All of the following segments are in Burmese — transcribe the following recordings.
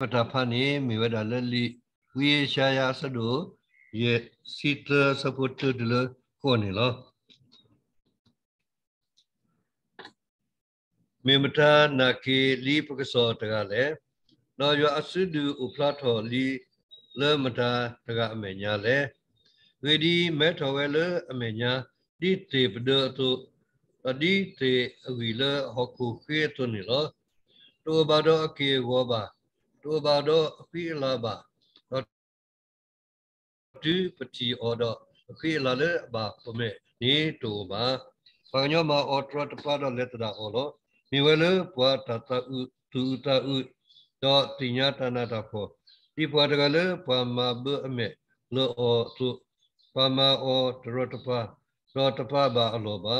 Patapani miweda lali wiye shaya sado ye sita saputu dila kone lo. Mimata naki li pakaso tagale. No yo asudu uplato li le mata taga amenya le. Wedi metawe le amenya di te pede tu di te agile hoku kwe tu ni lo. Tu bado aki goba. တို့ပါတော့အခိလာပါတော့ဒီပတိအော်တော့အခိလာလည်းပါပမေနေတူပါဘာညောမအော်ထရတပါတော့လက်တရာဟောလို့မိဝဲလို့ဘွာတတဥသူတဥတော့တိညာတနာတာဖို့ဒီဘွာတကလည်းဘွာမဘအမေလို့အော်သူပမာအော်ထရတပါတော့တပါပါအလိုပါ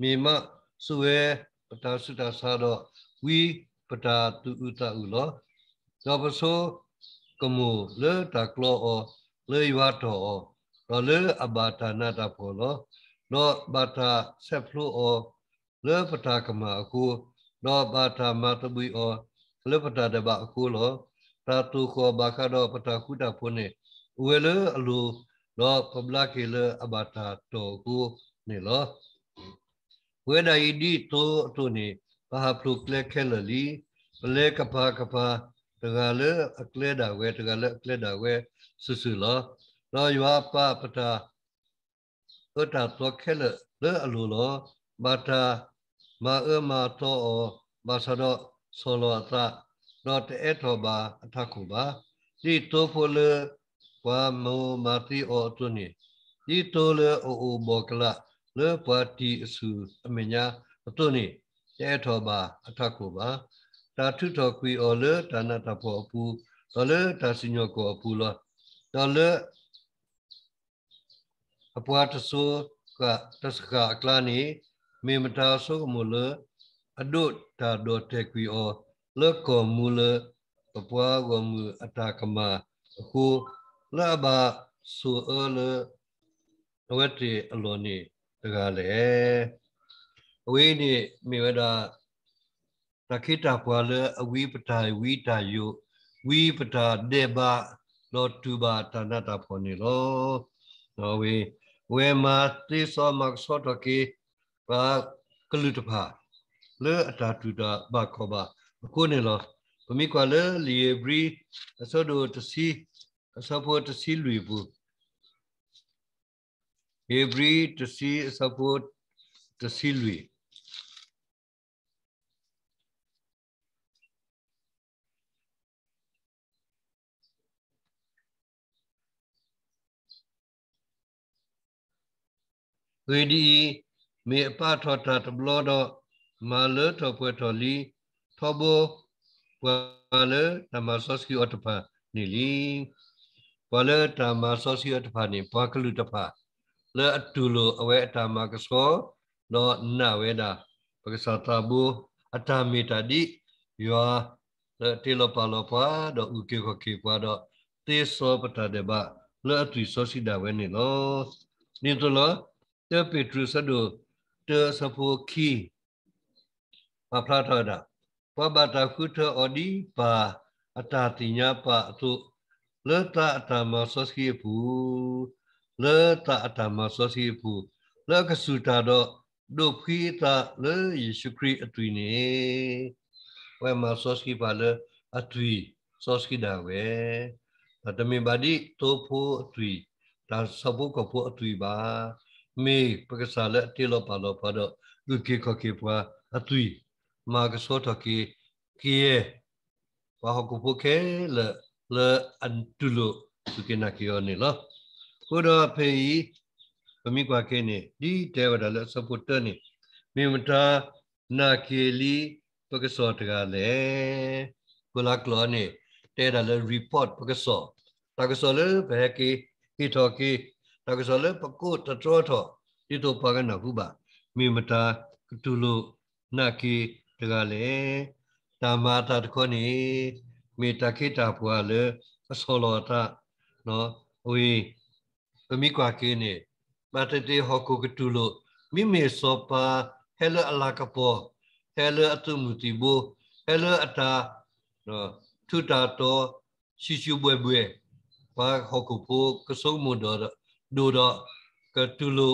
မိမစွေပတာစုတာဆာတော့ဝီပတာတူဥတဥလောเราประสบกมูเลือตะกลอเลยวัดอเราเลืออบาตานาตาพอลเราบาตาเซพลูอเลือปตากมาคูเราบาตามาตบุยอเลือปตาเดบะคูลอตาตูคอบาคาดอปตาคุดาพเนเวเลอลูเราพบลาเกเลอบาตาโตคูนี่ลอเวดาอีดีโตตัวนี้พระพลุกเล็กแค่ลลีเล็กกะพากะพาတကလည်းအကလဲတာဝဲတကလည်းအကလဲတာဝဲဆွဆွလောလောယွာပပတာဟောတာတော့ခဲလေလေအလိုလောဘာတာမအမတော်ဘာသာတော့ဆောလောတာတော့တဲ့ထောပါအထခုပါဒီတိုဖိုလေဝါမောမာတိအောတုန်ဒီတိုလေအိုအိုဘောကလာလေပါတီအစုအမညာအတုန်တဲ့ထောပါအထခုပါတာထုတော်ကွီအော်လေဒါနာတဖို့အပူတော်လေတာစညောကိုအပူလောတော်လေအပွားတဆူကတစကအကလာနီမေမတာဆုကမူလအဒုတာဒေါ်တက်ကွီအော်လေကောမူလအပွားကောမူအတာကမအခုလာဘာဆူအော်လေဝတ်တီအလောနီတကလည်းအဝေးနေမေဝဒระคิตาควาเลอวิปตาวิตายุวิปตาเดบะโลตุบาตานาตาพนิโลนอวีเวมาติสอมักสอตกีปากลุตภาเลอตาตุดาบาคบาကိုနေလောပမိကွာလေလီဘရီအစဒိုတစီအစပေါ်တစီလူဘူးဟေဘရီတစီအစပေါ်တစီလူဝေဒီမေအပထောတာတဘလောတော့မလထောပွဲထောလီသောဘောဝါလနမဆောစီအတဖာနေလီဝါလတမဆောစီအတဖာနေဘွားကလူတဖာလဲအတူလိုအဝဲအတာမကစောတော့နဝဲတာပက္ကသတာဘူအတာမီတာဒီယောတေလပါလပါတော့ဥကေခကေပါတော့တေစောပတတဲ့ဘလဲအတူဆောစီတာဝဲနေလို့နေတော့တေပိတရုစဒုတေစဖိုခီပပလာထဒပဘတာခုထအဒီပါအတာတိညာပအတုလေတာအတမဆောစီပူလေတာအတမဆောစီပူလေကဆူတာတော့ဒုခိတာလေယေရှုခရစ်အသွီနေဝဲမဆောစီပါလေအသွီဆောစီဒါဝဲတမင်ပါဒီတိုဖိုအသွီဒါစပုကဖိုအသွီပါမေပက္ကစားလက်တေလောပါလောပါတော့လူကေခကေပွားအသွီမာကစောတကေကေဘာဟကုဖိုခဲလလအန်တူလိုသူကနာကီယောနေလားဟိုတော့ဖေးပမိကွာခဲနေဒီတဲဝဒါလက်ဆပတ်တနေမေမတာနာကေလီပက္ကစောတကလည်းကိုလာကလောနေတဲဒါလက် report ပက္ကစောတက္ကစောလည်းဘဲကေဟီထောကေကဆိုလေပကုတထောထောဒီတော့ပါကနခုပါမိမတာကတုလုနာကေတကလည်းဓမ္မတာတခေါနေမေတ္တာခေတ္တာဘွာလေအစောလောတာနော်ဝေပမိကွာကေနေမတတေဟောကုကတုလုမိမေစောပါဟဲလအလာကပေါ်ဟဲလအတုမူတီဘူဟဲလအတာနော်ထုတာတော်ရှိရှိဘွဲဘွဲဘာဟောကုပုကဆုံမတော်ดูดอกระตุลุ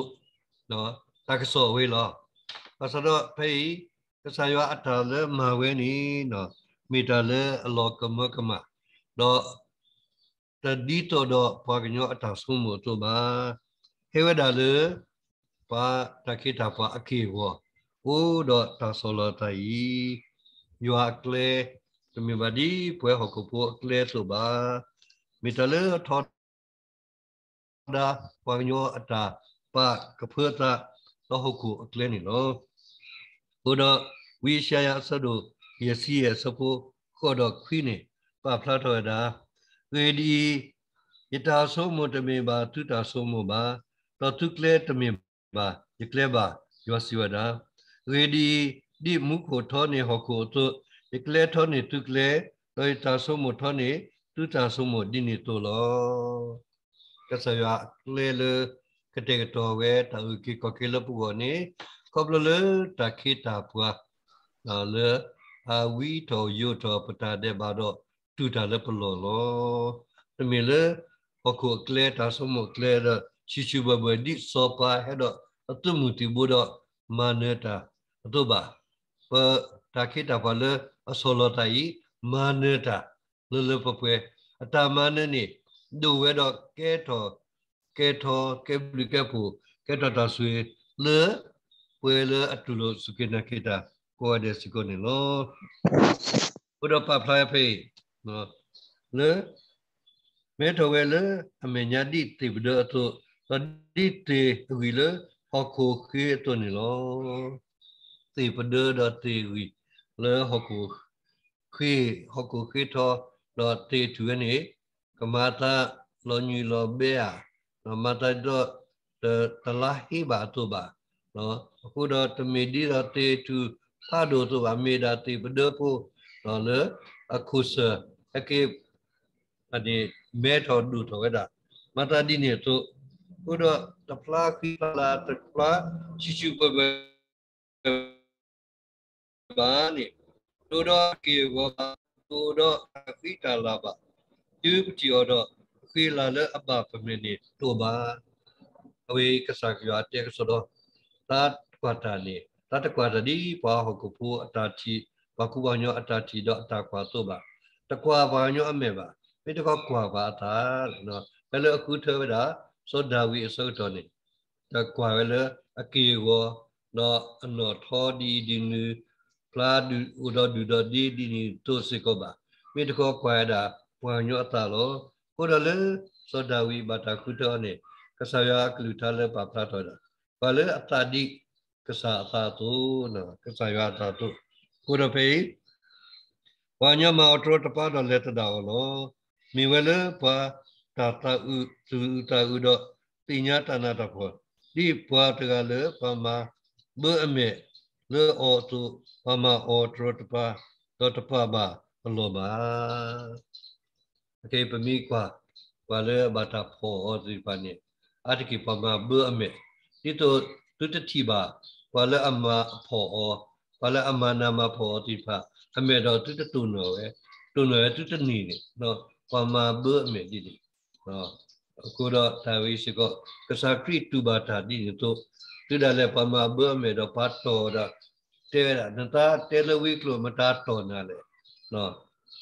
เนาะตักโซเวลอภาษาดอพยกษายอัตตาเลมาเวนีเนาะมีตาเลอลอกมะกมะดอตดีตดอพวกญออัตตาสุโมตุบาเฮวดาเลปาตะคิตาปาอคีวอโอดอตาโซลตายียัวเกลตมีบดีปวยหกปุเกลสุบามีตาเลทอดาวังโยอัตาปะกระเพื่อตะตหกุอักเลนิโลกูดอวิชายาสะดุเยสีเยสกุขอดอกควีนิปะพระทวดาเวดียตาโสมุตเมบาทุตาโสมุบาตทุกเลตเมบายกเลบายสิวดาเวดีดิมุขโทนิหกุตุยกเลทนิทุกเลโดยตาโสมุทนิทุตาโสมุดินิโตลอကဆရာလေလေကတေကတော်ဝဲတူကီကကီလပူဝနေကောပလလေတခိတာပွာလေအဝီတောယုတောပတာတဲ့ဘာတော့တူတာလပလောလောတမီလေအခုကလေတာစမကလေရချီချူဘဘဒီစောပါဟဲ့တော့အတမှုတီဘောတော့မနတာအတော့ပါပတာခိတာပါလေအစောလတိုင်မနတာလလပပွဲအတာမနနေดูเวดอกเกทอเกทอเกบลิเกผูเกตตาสุยเลอเปเลออตุโลสุกินาเกตาโกเดสิโกเนโลဘုဒ္ဓပပလာဖေနော်လေမေထဝဲလေအမေညာတိတိဗဒအတုသတိတေဝီလေဟောခုခေတုန်လောတိပဒဒတေဝီလေဟောခုခေဟောခုခေထောတော့တေသူနေ kemata lo nyi lo bea no mata do te telahi ba tu ba no aku do temedi do te tu sa do tu ba me da te bede pu no le aku se ake ade me tho du tho ga da mata di ne tu aku do te pla ki la te pla chi chu ba ba ni tu do ki ba tu do akita la ba ယူပတီော်တော့ခေလာလအပပမင်းနေတို့ပါအဝေးကစားကြွားတဲ့ဆိုတော့သတ်ကွာတာနေသတ်ကွာတာဒီပါဟုတ်ကိုဖို့အတာတီဘကူပါညောအတာတီတော့အတာကွာဆိုပါတကွာပါညောအမေပါမေတကောကွာပါတာနော်ဘယ်လိုအခုထွေးတာစောဒဝီအစောတော်နေတကွာလေအကေဝနော်အနော်ထောဒီဒီနီပလာဒူဒဒူဒဒီဒီနီတိုစေကောပါမေတကောကွာတာပွန်ညောတာလောကိုရလေသောဒဝီဘတာခုတောနေကဆရာကလူထားလဲပါဖတ်တော်တာဘာလဲအတာတိကဆာအတာတုနော်ကဆရာတာတုကိုရပေဝါညမအတော်တပါတော်လက်တတော်လောမိဝဲလဲပါတာတာဥသူတာဥတော့ပညာတနာတဖို့ဒီဘွာတကလည်းပမာဘအမေလောအောတုပမာအောတရတပါတတပါပါလောပါအကေပမိကွာကွာလဲဘာတာဖောဟောဒီပနိအတကိပမဘအမေဒီတော့သူတတိပါကွာလဲအမဖောဟောကွာလဲအမနာမဖောဒီဖအမေတော့သူတတုနော်ပဲတုနော်သူတနီနေနော်ပမဘအမေဒီဒီနော်အခုတော့တာဝိရှိကကစားခရစ်တူပါတာဒီတော့သူတလည်းပမဘအမေတော့ပတ်တော်တော့တဲရနတာတဲလဝိကလိုမတာတော်နာလေနော်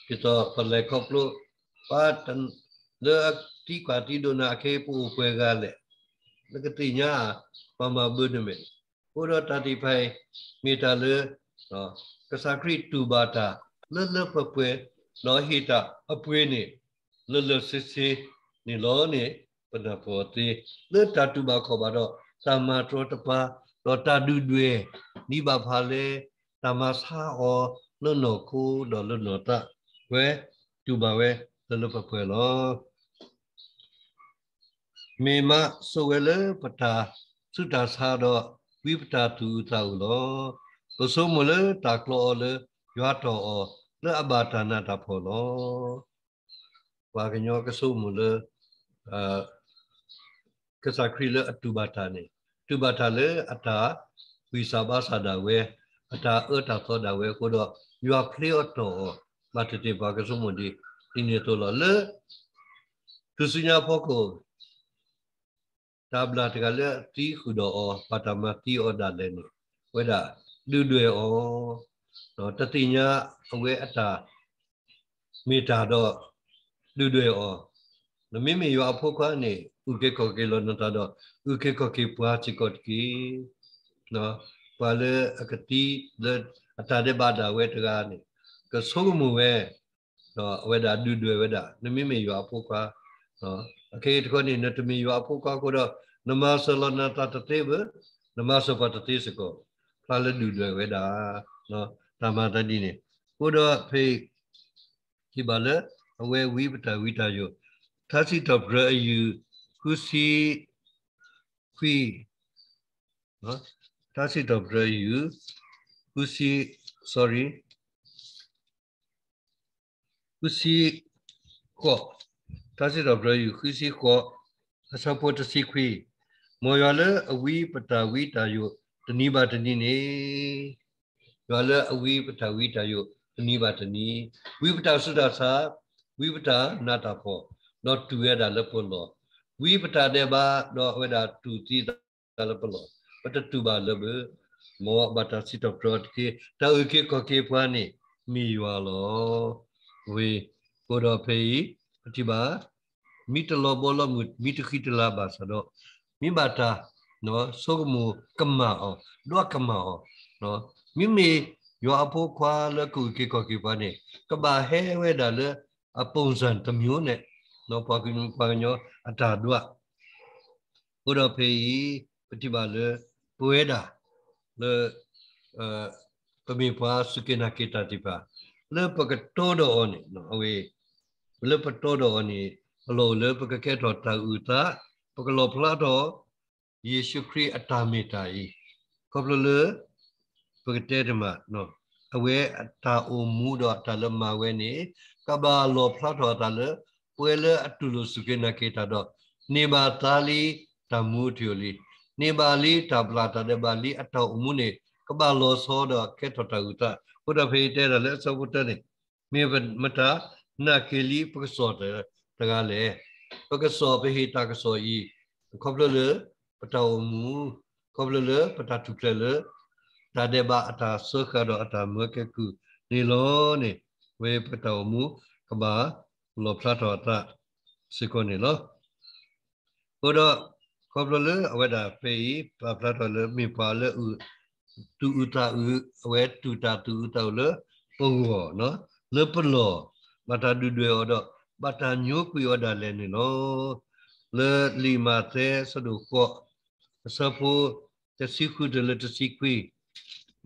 ဒီတော့ပလဲခေါပလို့ patan da ti kwati do na ke pu pwe ga le na ke ti nya pa ma bu ne me ko do ta ti phai mi ta le no ka sa kri tu ba ta le le pa pwe no hi ta a pwe ni le le se se ni lo ni pa na po ti le ta tu ba kho ba do sa ma tro ta pa do ta du dwe ni ba pha le ta ma sa o no no ko do lo no ta we tu ba we လလပကွယ်လောမေမဆိုဝဲလပတာသုတသာတော့ဝိပတာသူသောလောပစိုးမလတာကလောလရွာတော်လအဘာတနာတဖောလောဘာကညောကဆုမလအာကစခရီလအတူဘာတာနေတူဘာတာလေအတာဝိစာဘာသာဒဝဲအတာအတာသောဒဝဲကိုတော့ you are clear to ဘာတတိဘာကဆုမဒီ ini tola le tusunya poko tabla tegale ti kudo o patama ti o daleni weda du dwe o no tatinya awe atta meta do du dwe o no mimi yo apokwa ni uke koke lo no ta do uke koke pwa chikot ki no pale akati le atade bada we tegani ke sogumu we နော်အဝေဒာဒုဒွေဝေဒာနမိမေယောပုကာနော်အခေတခွနိနတမိယောပုကာကိုတော့နမဆလနတတတေဘနမဆပတတိစကောဖလာလဒုဒွေဝေဒာနော်တမတတိနေကိုတော့ဖေခိပါလေအဝေဝိပတဝိတယောသတိတဘရယုခုစီခွီနော်သတိတဘရယုခုစီ sorry kusi ko tasi dobro yu kusi ko asapo tasi kwi mo yale awi pata wi ta yu tani ba tani ne yale awi pata wi ta yu tani ba tani wi pata suda sa wi pata na ta po no tu ya da le po lo wi pata de ba no we da tu ti da le po lo pata tu ba le be mo ba ta si to pro ke ta u ke ko ke pa ni mi wa lo ဝေကိုတော်ဖေဤပတိပါမိတလောဘောလောမိတခိတလာပါဆိုတော့မိပါတာနော်သုကမူကမ္မအောင်ဒွကမ္မအောင်နော်မိမိယောအဖို့ခွာလကုကိကောကိပါနေကဘာဟဲဝဲတာလေအပုံစံတစ်မျိုးနဲ့နော်ဘာကိနဘာညောအတာဒွဥရဖေဤပတိပါလေပွေတာလေအပမေပွားစုကေနာကေတာတိပါ lepakatodo oni no awe lepatodo oni alo lepakaketo ta uta pakalo plato yesu kri atamita i koplo le pakate dema no awe ta omu do ta lema we ni kabalo plato ta le puele atulu sukena keta do ni batali tamutio li ni bali tabla ta de bali atau umune ကဘာလောစောဒကေထတာဥတာဘုရားဖေးတဲ့လည်းသဘုတ္တနေမေဝမတာနာကေလီပက္စောတဲ့တကလည်းပက္စောပဟိတကစောဤခေါပလလေပတောမူခေါပလလေပတတုကလေဒါဒေဘာအတာဆောခရအတာမကကုနေလောနေဝေပတောမူကဘာလောဖလာတော်တာစေကောနေလောဘုရားခေါပလလေအဝဒဖေးပဖလာတော်လေမိပါလေဥတူဥတာဥဝဲတူတာတူတောလပုံဝနော်လပလောမတာဒူဒွေော်တော့ပတာညိုကွေော်ဒါလဲနေနော်လလီမာသေးစဒုကောစဖိုတစီခုဒလတစီကွေ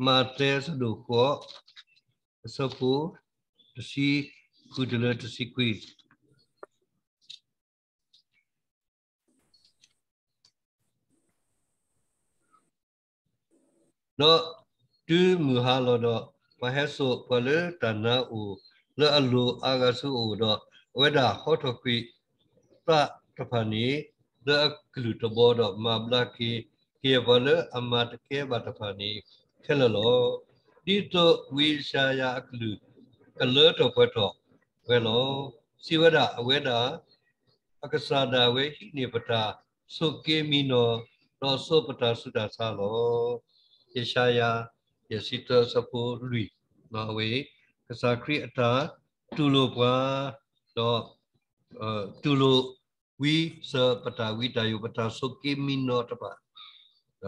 မာသေးစဒုကောစဖိုတစီခုဒလတစီကွေ no tu mu ha lo do ma he so pa le ta na u le a lu a ga su u do we da ho to kwi ta ta pa ni le a klu to bo do ma bla ki ke ba le a ma ta ke ba ta pa ni ke lo lo di to wi sha ya a klu ka le to pa to we lo si we da we da အက္ကသဒဝေဟိနေပတာသုကေမိနောသောသုပတာသုတ္တသလောယေရှာယယေစီတစပိုလူနော်ဝေကစားခရစ်အတာတူလိုပွားတော့အဲတူလိုဝီစပတာဝီတယုပတာဆုကိမီနောတပါ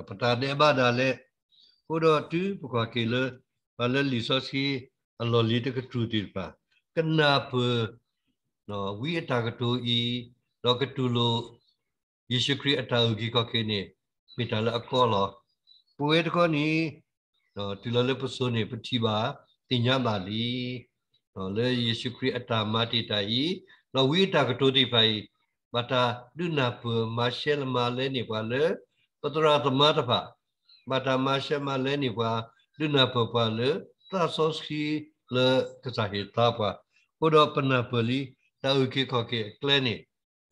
ပတာတဲ့ဘာဒါလဲဟိုတော့တူပကွာကေလဘာလဲလီဆိုစီအလော်လီတကတူတီပါကနာပနော်ဝီအတာကတူဤတော့ကတူလိုယေရှုခရစ်အတာကိုကြီးကကင်းနေမိတာလအကောလောပွေတခေါနီနော်ဒီလိုလေးပစုံနေပတိပါတင်ညပါလီနော်လေယေရှုခရစ်အတာမတိတာဤနော်ဝိတာကတိုတိဖိုင်မတာဒုနာပမရှဲလမလဲနေပါလေပတရာသမတဖာမတာမရှဲမလဲနေပါဒုနာပပါလေသာစောစခီလေကစားဟေတာပါဟိုတော့ပနာပလီတာဥကေခော်ကေကလဲနေ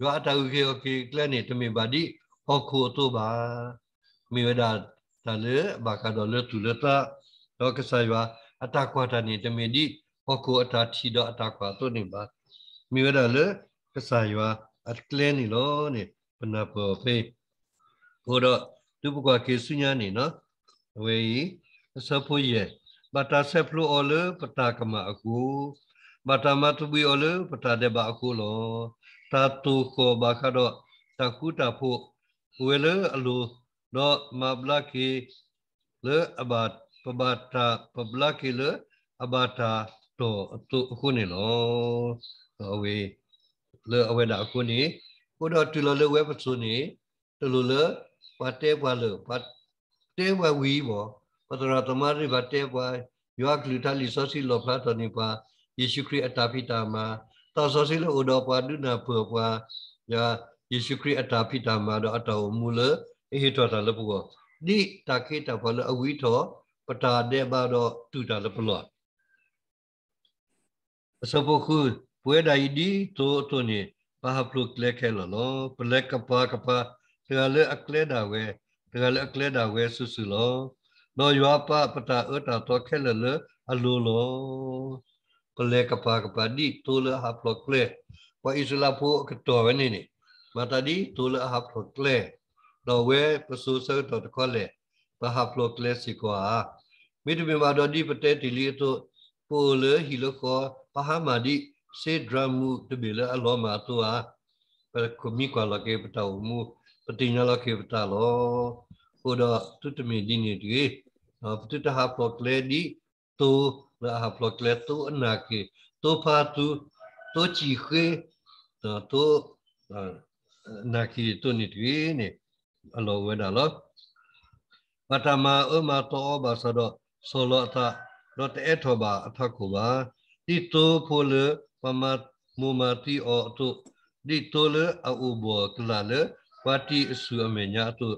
ရောအတာဥကေခော်ကေကလဲနေတမင်ပါတိဟောခိုတို့ပါမိဝဒ tale bakado le tuleta do kesaywa atakwa tani temedi poko atati do atakwa to ni ba miweda le kesaywa atkle ni lo ni penapo pe kodo tupu kwa kesunya ni no wei sapo ye bata seplu ole peta kama aku bata matubui ole peta deba aku lo tatu ko bakado takuta pu wele alu no mablaki le abat pabata pablaki le abata to to khuni lo awe le awe da khuni ko do tu lo le we pasu ni tu lo le pate wa le pate wa wi bo patara tamari pate wa yoa klita li so si lo pha to ni pa yesu kri atapita ma ta so si le odo pa du na pho pa ya yesu kri atapita ma do ataw mu le အဟိထောတာလပုကောနိတာခေတာဖလအဝိထောပတာတဲ့ဘာတော့တူတာလပလောစပုခုပွေဒိုင်ဒီတိုတိုနိပါဟပလုကလက်ခဲလောလောပလက်ကပါကပါတကလည်းအကလဲတာဝဲတကလည်းအကလဲတာဝဲဆုစုလောလောယောပပတာအတာတော့ခဲလလအလိုလောပလက်ကပါကပါဒီတိုလဟပလုကလက်ဝိစလာဖို့ကတော်ဝဲနေနေမတဒီတိုလဟပလုကလက်တော့ဝဲပဆူဆဲတော့တခေါ်လေပဟာဖလိုကလစီကွာမိတမီမာတော့ဒီပတဲတီလီတော့ပိုလေဟီလခေါ်ပဟာမာဒီစေဒရမူတဘီလေအလောမာတူအာပကမီကွာလကေပတောမူပတိညာလကေပတလောဟိုတော့သူတမီဒီနေဒီနော်ပတတဟာဖလိုကလေဒီတူလာဟာဖလိုကလေတူအနာကေတူဖာတူတူချီခေတူနာကီတူနေဒီနေအလောဝဲတာလောပတမဥမတောဘာဆဒဆောလတာလောတဲထောဘာအထခုဘာတိတောဖိုလပမမူမတိအောတုတိတောလအဥဘောကလာလပတိအစုအမညာတု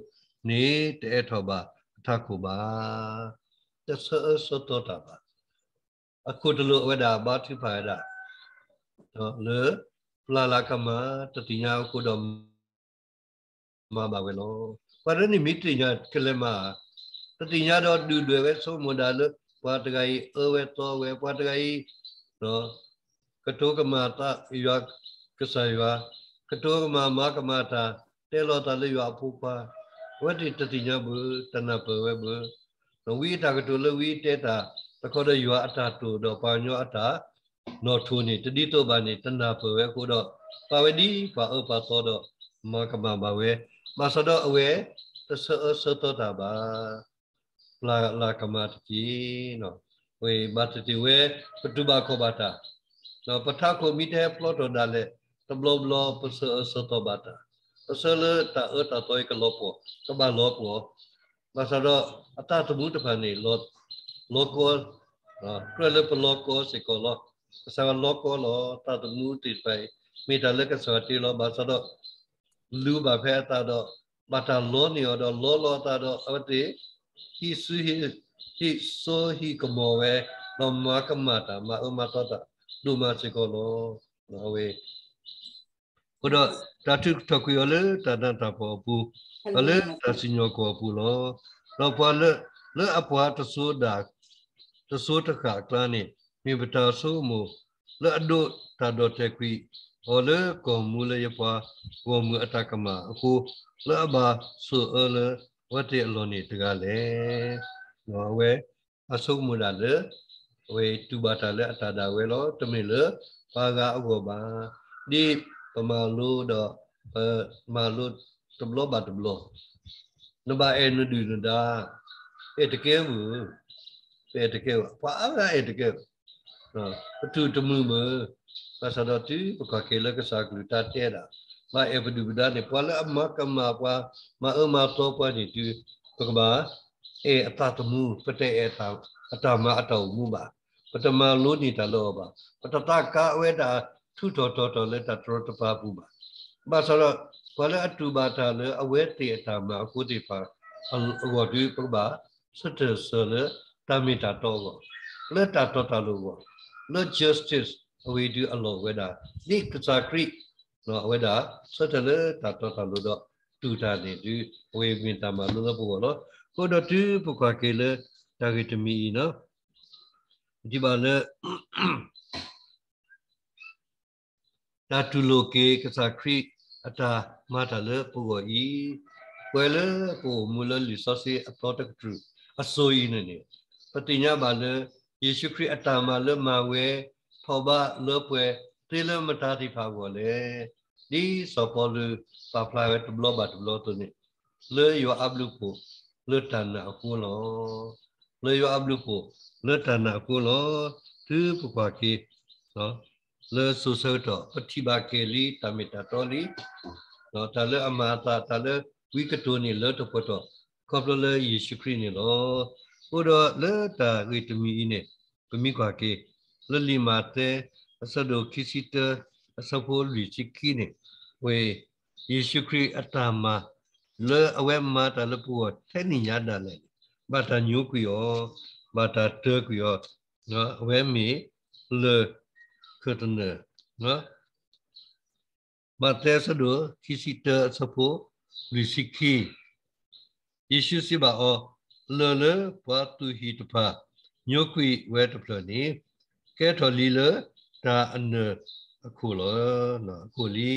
နေတဲထောဘာအထခုဘာတဆအစတောတာဘာအခုတလို့ဝဲတာဘာတိဖာရတာနော်လေပလာလာကမတတိညာကိုတော့မှာပါပဲလို့ပရဏိမိတ္တိညာကလမတတိညာတော့တူတွေပဲသုံးမတာလို့ဘာတကကြီးအဝဲတော်ဝဲဘာတကကြီးနော်ကတောကမတာရွာကဆာရွာကတောကမမကမတာတဲလောတာလေရွာဖူပါဝတ္တိတတိညာဘုတဏပဝဲဘုနဝိတာကတောလဝိတဲတာတခေါ်တော့ရွာအတာတူတော့ပါညောအတာနော်ထိုးနေတတိတောပါနေတဏပဝဲကိုတော့ပါဝတိပါဥပါသောတော့မကမပါဝဲ masodo awe tso soto taba la la kamat ki no we bat ti we patu ba ko bata no patha ko mi te plot do dale tablo blo pso soto bata pso le ta e ta toy ka lopo ta ba lopo masodo ata tabu ta pan ni lot loko no kre le loko se ko lo sa loko lo ta tabu ti pai mi ta le ka so ti lo masodo လူဘာဖဲတာတော့ဘာတာလောနီတော့လောလောတာတော့အတေ he su he he so he ကမောဝဲတော့မကမတာမအမတော့တာဒုမစကောလောနော်ဝေကိုတော့တာတုထကွေလေတာတန်တာပေါ်ဘူးအလေတာစညောကောဘူးလောတော့ပေါ်လေလေအပွားတဆူဒါတဆူတခါကလန်းနေမိပတာဆူမူလေအဒုတာဒိုတက်ကွီ o le ko mu le ye pa ko mu atakama ko la ba so le wat ye lo ni ta le no we asum mu da le we tu ba ta le ata da we lo te me le pa ga go ba di pa ma lu do pa ma lu te blo ba te blo no ba e no du no da e te ke mu e te ke pa ga e te ke no tu te mu mu pasadoti pakakela ke sakluta tera ma ebedu beda ne pala ma kama pa ma e ma to pa ni tu pakba e atatamu pete e ta atama atau mu ba patama lo ni ta lo ba patata ka we da thu to to to le ta tro ta pa bu ba ba sa lo pala atu ba ta le awe te ta ma ku ti pa awa du pakba sat se le ta mi ta to go le ta to ta lo go le justice we do a lot whether ni kasa kri no whether certainly ta to ta lo do tu ta ni du we win ta ma lo lo bo lo ko do tu bu ka ke le ta ke to mi no di ba le ta tu lo ke kasa kri ata ma ta le bu go i ko le ko mu lo li so si a to ta tru a so i ne ni ပတိညာပါလေယေရှုခရစ်အတ္တမှာလွတ်မှာဝဲထောဘလောပွဲတေလမတာတိဖာကိုလေဒီစပေါ်လူပပလာဝတ်ဘလောဘတ်ဘလောတနိလေယောအဘလူကိုလေတနာကိုလောလေယောအဘလူကိုလေတနာကိုလောသူပကွာကီနော်လေဆုဆောတော့ပတိဘာကေလီတမီတာတော်လီနော်တလေအမတာတလေဝိကတိုနီလေတပတ်တော့ကောပလေယေရှုခရစ်နီလောဟိုတော့လေတာဂိတမီနေပမိကွာကေ le limate asado kisita asapo lichikine we yesu kri atama le awe mata le puwa teni nyada le bata nyukyo bata tekyo no awe mi le kutne no mate asado kisita asapo lichiki yesu siba o le le patu hitpa nyukwi wetplani ကဲထော်လီလဒါအနအခုလောနော်အခုလီ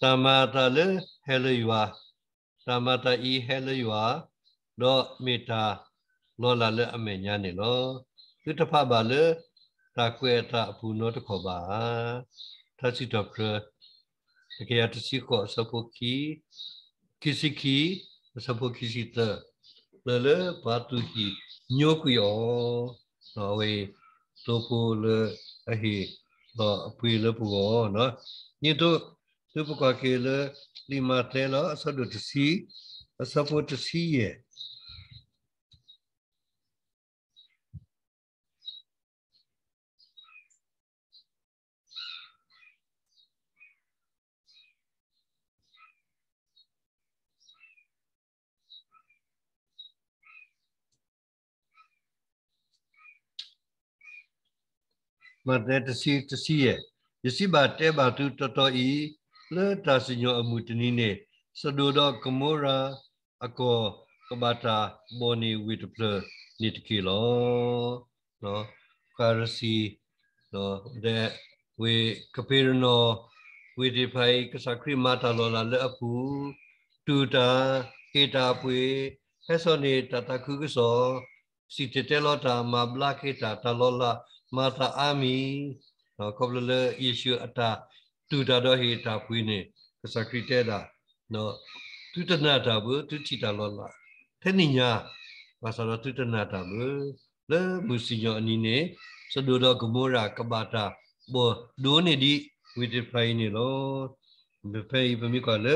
သမတာလဟဲလယွာသမတာဤဟဲလယွာတော့မေတာလောလာလအမေညာနေလောသူတဖပါလေတာကွေတာအဖူနောတခောပါသစီဒေါက်တာတကယ်တစီကိုစပိုကီကီစီကီစပိုကီစီတလလပါတူကီညိုကူယောနော်ဝေးလောပုလအဟိတော့အပွေလပုကောနော်ညတို့သူပကကေလလီမာတဲလအဆဒုတစီအဆဖို့တစီရဲ့မတဲ့တစီတစီရဲ့ယစီပါတဲပါသူတော်တော်ဤလဲတာစညောအမှုတနည်းနဲ့စဒိုတော့ကမောရာအကောကဘာတာဘောနီဝီတပလနိတကီလောနော်ကာရစီနော်ဒဲဝေကပေရနောဝေဒီဖိုင်ကစခရိမာတာလောလာလဲအပူတူတာဧတာပွေဟက်ဆောနေတတခုကဆောစီတတဲလောတာမဘလာခေတာတလောလာမာတာအာမီနော်ကောလလယေရှုအတာတူတာတော့ဟေတာပွေးနေကစခရစ်တဲတာနော်သူတနာတာဘူးသူတီတာလောလာထဲနိညာဘာသာတော့သူတနာတာဘူးလေမူစီယောအနီနေစဒိုတော့ဂမောရာကပါတာဘောဒိုနေဒီဝီဒီဖိုင်နေလောဘဖေးဘမိကလေ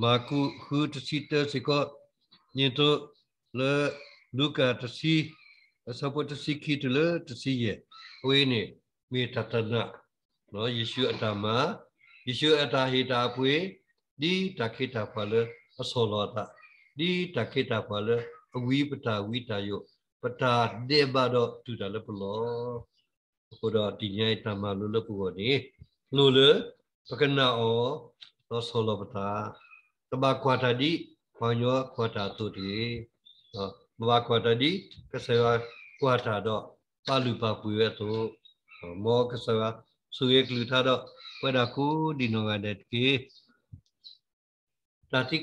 မာကူဟူတစီတစီကညင်တော့လေလူကာတစီအစပေါ်တစီခီတလေတစီရဲ့ဝေးနေမေတ္တနာနော်ယေရှုအတ္တမယေရှုအတ္တဟိတာဖွေဒီတခိတာဖလအစောလောတာဒီတခိတာဖလအဝိပတာဝိတာယောပတာတေဘတော့တူတယ်လပလောဘုရားဒီညိုင်တမလို့လပူော်နေလို့လေပကနာအောသောဆောလပတာတဘခွာတတိဘောညောခွာတာတူဒီဟောဘဝခွာတတိကဆေဝခွာတာတော့ပါလူပါပွေရသို့မောကဆရာဆူရကလူထားတော့ဝဲတာကိုဒီနောကတဲ့ကေတာတိ